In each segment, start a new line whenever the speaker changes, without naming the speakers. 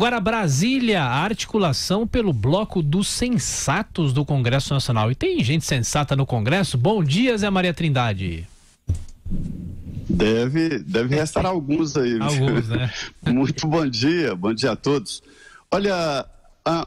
Agora, Brasília, a articulação pelo bloco dos sensatos do Congresso Nacional. E tem gente sensata no Congresso? Bom dia, Zé Maria Trindade.
Deve, deve restar alguns aí. Alguns, né? Muito bom dia, bom dia a todos. Olha,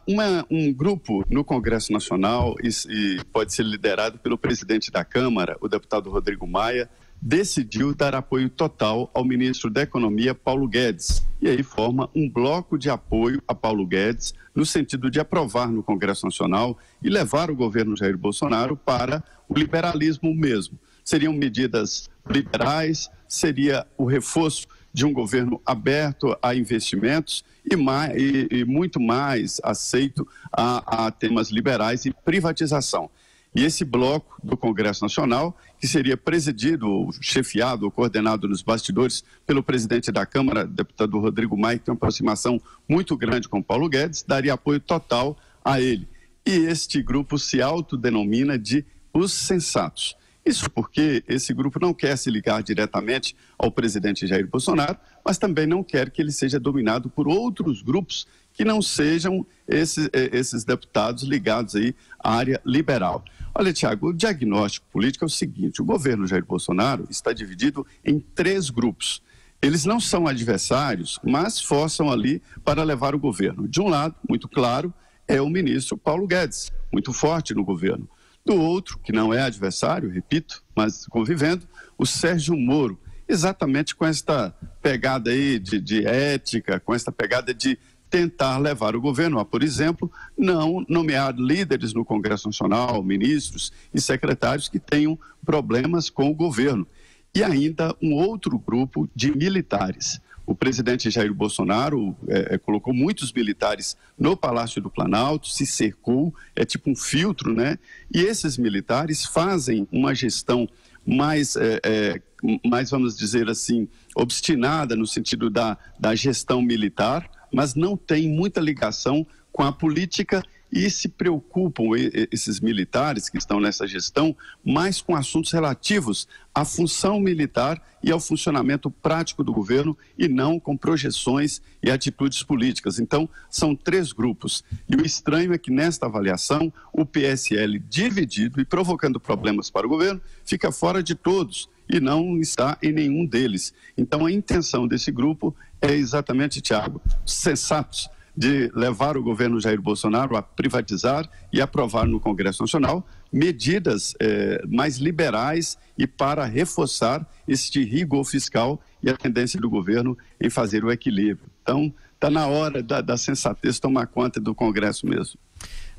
uma, um grupo no Congresso Nacional e, e pode ser liderado pelo presidente da Câmara, o deputado Rodrigo Maia, decidiu dar apoio total ao ministro da Economia, Paulo Guedes. E aí forma um bloco de apoio a Paulo Guedes, no sentido de aprovar no Congresso Nacional e levar o governo Jair Bolsonaro para o liberalismo mesmo. Seriam medidas liberais, seria o reforço de um governo aberto a investimentos e, mais, e, e muito mais aceito a, a temas liberais e privatização. E esse bloco do Congresso Nacional, que seria presidido, ou chefiado, ou coordenado nos bastidores pelo presidente da Câmara, deputado Rodrigo Maia, que tem uma aproximação muito grande com Paulo Guedes, daria apoio total a ele. E este grupo se autodenomina de os sensatos. Isso porque esse grupo não quer se ligar diretamente ao presidente Jair Bolsonaro, mas também não quer que ele seja dominado por outros grupos que não sejam esses, é, esses deputados ligados aí à área liberal. Olha, Tiago, o diagnóstico político é o seguinte: o governo Jair Bolsonaro está dividido em três grupos. Eles não são adversários, mas forçam ali para levar o governo. De um lado, muito claro, é o ministro Paulo Guedes, muito forte no governo. Do outro, que não é adversário, repito, mas convivendo, o Sérgio Moro, exatamente com esta pegada aí de, de ética, com esta pegada de tentar levar o governo a, por exemplo, não nomear líderes no Congresso Nacional, ministros e secretários que tenham problemas com o governo. E ainda um outro grupo de militares. O presidente Jair Bolsonaro é, é, colocou muitos militares no Palácio do Planalto, se cercou, é tipo um filtro, né? E esses militares fazem uma gestão mais, é, é, mais vamos dizer assim, obstinada no sentido da, da gestão militar, mas não tem muita ligação com a política e se preocupam, esses militares que estão nessa gestão, mais com assuntos relativos à função militar e ao funcionamento prático do governo e não com projeções e atitudes políticas. Então, são três grupos. E o estranho é que, nesta avaliação, o PSL, dividido e provocando problemas para o governo, fica fora de todos e não está em nenhum deles. Então, a intenção desse grupo é exatamente, Tiago, sensatos de levar o governo Jair Bolsonaro a privatizar e aprovar no Congresso Nacional medidas eh, mais liberais e para reforçar este rigor fiscal e a tendência do governo em fazer o equilíbrio. Então, está na hora da, da sensatez tomar conta do Congresso mesmo.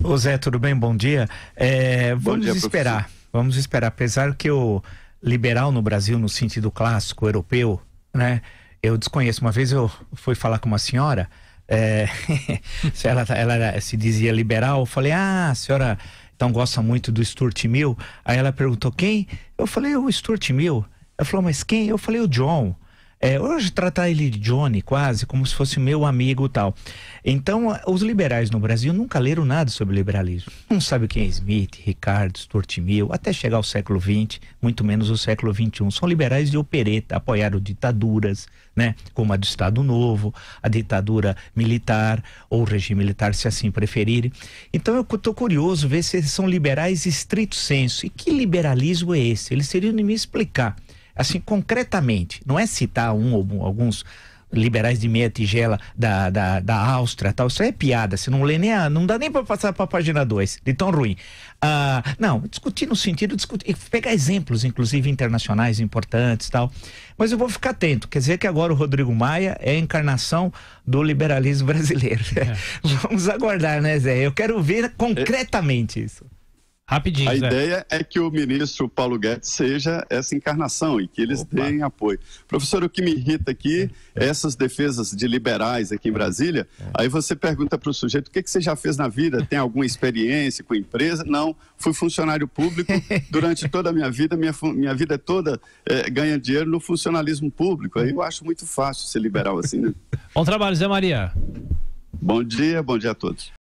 Ô Zé, tudo bem? Bom dia. É, eh, vamos Bom dia, esperar, professor. vamos esperar. Apesar que o liberal no Brasil, no sentido clássico, europeu, né? Eu desconheço. Uma vez eu fui falar com uma senhora, é, ela, tá, ela se dizia liberal, eu falei, ah, a senhora então gosta muito do Stuart Mill. Aí ela perguntou quem? Eu falei, o Stuart Mill. Ela falou, mas quem? Eu falei, o John. É, hoje tratar ele de Johnny quase como se fosse meu amigo tal. Então, os liberais no Brasil nunca leram nada sobre liberalismo. Não sabe quem é Smith, Ricardo, Stuart Mill, até chegar ao século XX, muito menos o século XXI. São liberais de opereta, apoiaram ditaduras, né? Como a do Estado Novo, a ditadura militar ou regime militar, se assim preferirem. Então, eu estou curioso ver se eles são liberais estrito senso. E que liberalismo é esse? Eles teriam de me explicar assim, concretamente, não é citar um ou alguns liberais de meia tigela da, da, da Áustria tal, isso é piada, você não lê nem a, não dá nem para passar para página 2, de tão ruim. Ah, não, discutir no sentido, discutir, pegar exemplos, inclusive internacionais importantes tal, mas eu vou ficar atento, quer dizer que agora o Rodrigo Maia é a encarnação do liberalismo brasileiro. É. Vamos aguardar, né, Zé? Eu quero ver concretamente isso.
Rapidinho. A Zé. ideia é que o ministro Paulo Guedes seja essa encarnação e que eles Opa. deem apoio. Professor, o que me irrita aqui é essas defesas de liberais aqui em Brasília. É. Aí você pergunta para o sujeito: o que, que você já fez na vida? Tem alguma experiência com empresa? Não, fui funcionário público durante toda a minha vida. Minha, minha vida toda é, ganha dinheiro no funcionalismo público. Aí eu acho muito fácil ser liberal assim, né?
Bom trabalho, Zé Maria.
Bom dia, bom dia a todos.